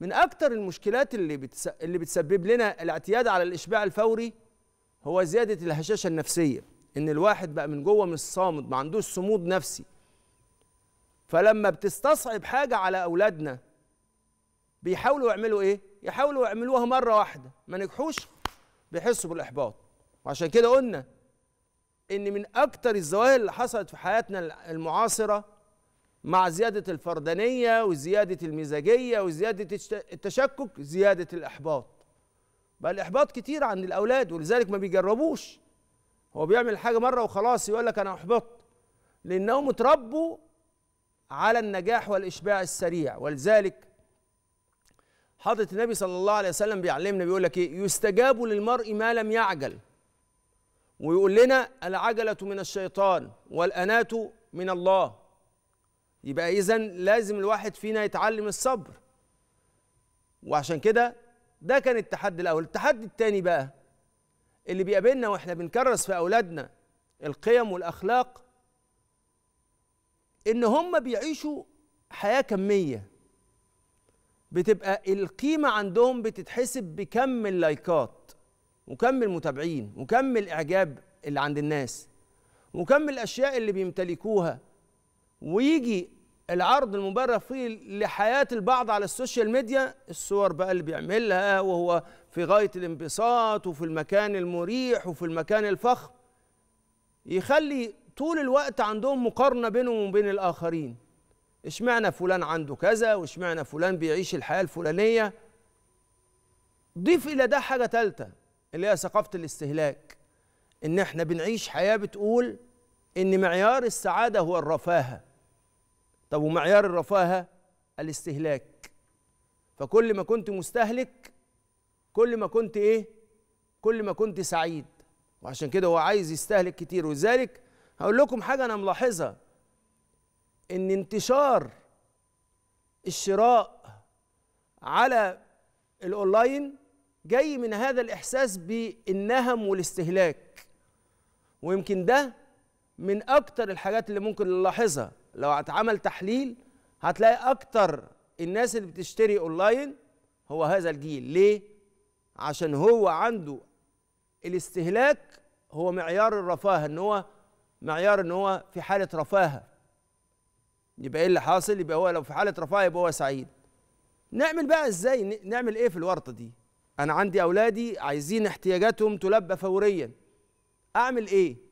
من اكثر المشكلات اللي بتس... اللي بتسبب لنا الاعتياد على الاشباع الفوري هو زياده الهشاشه النفسيه ان الواحد بقى من جوه مش صامد ما عندوش صمود نفسي فلما بتستصعب حاجه على اولادنا بيحاولوا يعملوا ايه يحاولوا يعملوها مره واحده ما نجحوش بيحسوا بالاحباط وعشان كده قلنا ان من اكثر الظواهر اللي حصلت في حياتنا المعاصره مع زيادة الفردانية وزيادة المزاجية وزيادة التشكك زيادة الإحباط بقى الإحباط كتير عند الأولاد ولذلك ما بيجربوش هو بيعمل حاجة مرة وخلاص يقول لك أنا أحبطت لأنهم اتربوا على النجاح والإشباع السريع ولذلك حضرة النبي صلى الله عليه وسلم بيعلمنا بيقول لك إيه يستجاب للمرء ما لم يعجل ويقول لنا العجلة من الشيطان والأناة من الله يبقى إذا لازم الواحد فينا يتعلم الصبر وعشان كده ده كان التحدي الأول التحدي الثاني بقى اللي بيقابلنا وإحنا بنكرس في أولادنا القيم والأخلاق إن هم بيعيشوا حياة كمية بتبقى القيمة عندهم بتتحسب بكم اللايكات وكم المتابعين وكم الإعجاب اللي عند الناس وكم الأشياء اللي بيمتلكوها ويجي العرض المبرر فيه لحياة البعض على السوشيال ميديا الصور بقى اللي بيعملها وهو في غاية الانبساط وفي المكان المريح وفي المكان الفخم يخلي طول الوقت عندهم مقارنة بينهم وبين الآخرين اشمعنى فلان عنده كذا واشمعنى فلان بيعيش الحياة الفلانية ضيف إلى ده حاجة تالتة اللي هي ثقافة الاستهلاك إن إحنا بنعيش حياة بتقول إن معيار السعادة هو الرفاهة طب ومعيار الرفاهة الاستهلاك فكل ما كنت مستهلك كل ما كنت إيه كل ما كنت سعيد وعشان كده هو عايز يستهلك كتير ولذلك هقول لكم حاجة أنا ملاحظها إن انتشار الشراء على الأونلاين جاي من هذا الإحساس بالنهم والاستهلاك ويمكن ده من اكتر الحاجات اللي ممكن نلاحظها لو اتعمل تحليل هتلاقي اكتر الناس اللي بتشتري اونلاين هو هذا الجيل ليه عشان هو عنده الاستهلاك هو معيار الرفاهه ان هو معيار ان هو في حاله رفاهه يبقى ايه اللي حاصل يبقى هو لو في حاله رفاهه يبقى هو سعيد نعمل بقى ازاي نعمل ايه في الورطه دي انا عندي اولادي عايزين احتياجاتهم تلبى فوريا اعمل ايه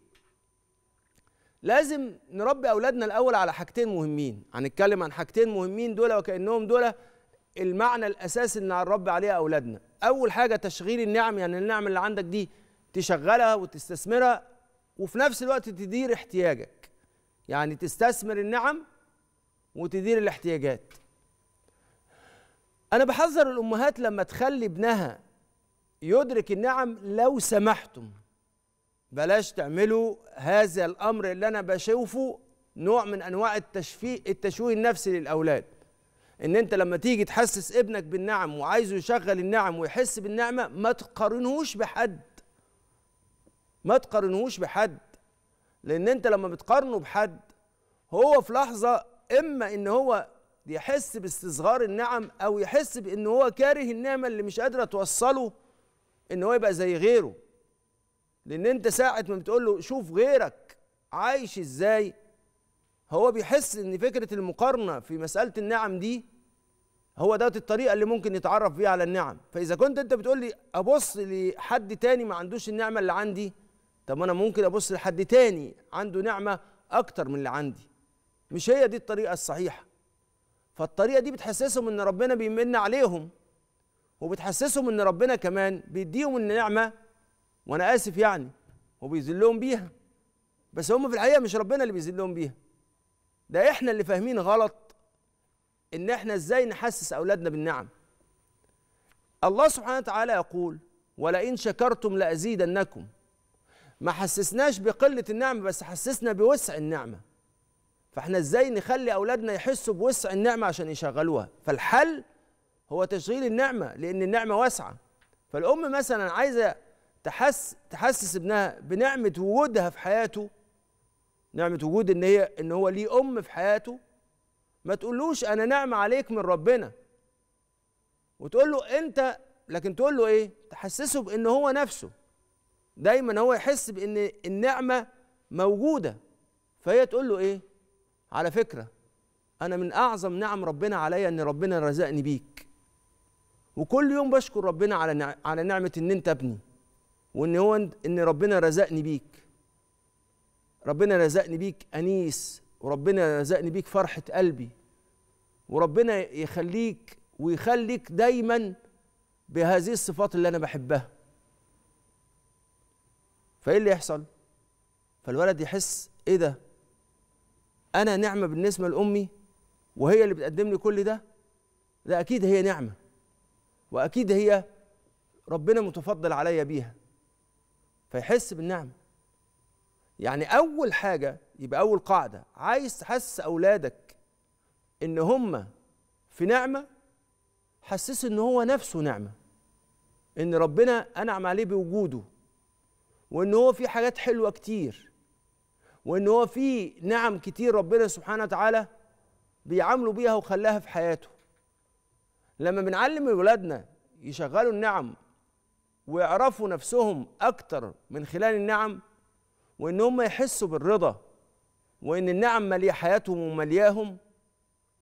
لازم نربي اولادنا الاول على حاجتين مهمين هنتكلم عن حاجتين مهمين دول وكانهم دول المعنى الاساسي اللي هنربي عليها اولادنا اول حاجه تشغيل النعم يعني النعم اللي عندك دي تشغلها وتستثمرها وفي نفس الوقت تدير احتياجك يعني تستثمر النعم وتدير الاحتياجات انا بحذر الامهات لما تخلي ابنها يدرك النعم لو سمحتم بلاش تعملوا هذا الامر اللي انا بشوفه نوع من انواع التشفيه التشويه النفسي للاولاد ان انت لما تيجي تحسس ابنك بالنعم وعايزه يشغل النعم ويحس بالنعمه ما تقارنهوش بحد ما تقارنهوش بحد لان انت لما بتقارنه بحد هو في لحظه اما ان هو يحس باستصغار النعم او يحس بان هو كاره النعمه اللي مش قادره توصله ان هو يبقى زي غيره لان انت ساعه ما بتقول له شوف غيرك عايش ازاي هو بيحس ان فكره المقارنه في مساله النعم دي هو دوت الطريقه اللي ممكن يتعرف بيها على النعم فاذا كنت انت بتقول لي ابص لحد تاني ما عندوش النعمه اللي عندي طب انا ممكن ابص لحد تاني عنده نعمه اكتر من اللي عندي مش هي دي الطريقه الصحيحه فالطريقه دي بتحسسهم ان ربنا بيمن عليهم وبتحسسهم ان ربنا كمان بيديهم النعمه وانا اسف يعني هو بيذلهم بيها بس هم في الحقيقه مش ربنا اللي بيذلهم بيها ده احنا اللي فاهمين غلط ان احنا ازاي نحسس اولادنا بالنعم الله سبحانه وتعالى يقول ولئن شكرتم لازيدنكم ما حسسناش بقله النعمه بس حسسنا بوسع النعمه فاحنا ازاي نخلي اولادنا يحسوا بوسع النعمه عشان يشغلوها فالحل هو تشغيل النعمه لان النعمه واسعه فالام مثلا عايزه تحس تحسس ابنها بنعمه وجودها في حياته نعمه وجود ان هي ان هو ليه ام في حياته ما تقولوش انا نعمه عليك من ربنا وتقول له انت لكن تقول له ايه تحسسه بان هو نفسه دايما هو يحس بان النعمه موجوده فهي تقول له ايه على فكره انا من اعظم نعم ربنا عليا ان ربنا رزقني بيك وكل يوم بشكر ربنا على على نعمه ان انت ابني وان هو ان ربنا رزقني بيك ربنا رزقني بيك انيس وربنا رزقني بيك فرحه قلبي وربنا يخليك ويخليك دايما بهذه الصفات اللي انا بحبها فايه اللي يحصل فالولد يحس ايه ده انا نعمه بالنسبه لامي وهي اللي بتقدم لي كل ده ده اكيد هي نعمه واكيد هي ربنا متفضل عليا بيها فيحس بالنعمة يعني أول حاجة يبقى أول قاعدة عايز تحس أولادك إن هم في نعمة حسس إن هو نفسه نعمة إن ربنا أنعم عليه بوجوده وإن هو في حاجات حلوة كتير وإن هو في نعم كتير ربنا سبحانه وتعالى بيعاملوا بيها وخلاها في حياته لما بنعلم ولادنا يشغلوا النعم ويعرفوا نفسهم أكتر من خلال النعم وإن هم يحسوا بالرضا وإن النعم مالية حياتهم وملياهم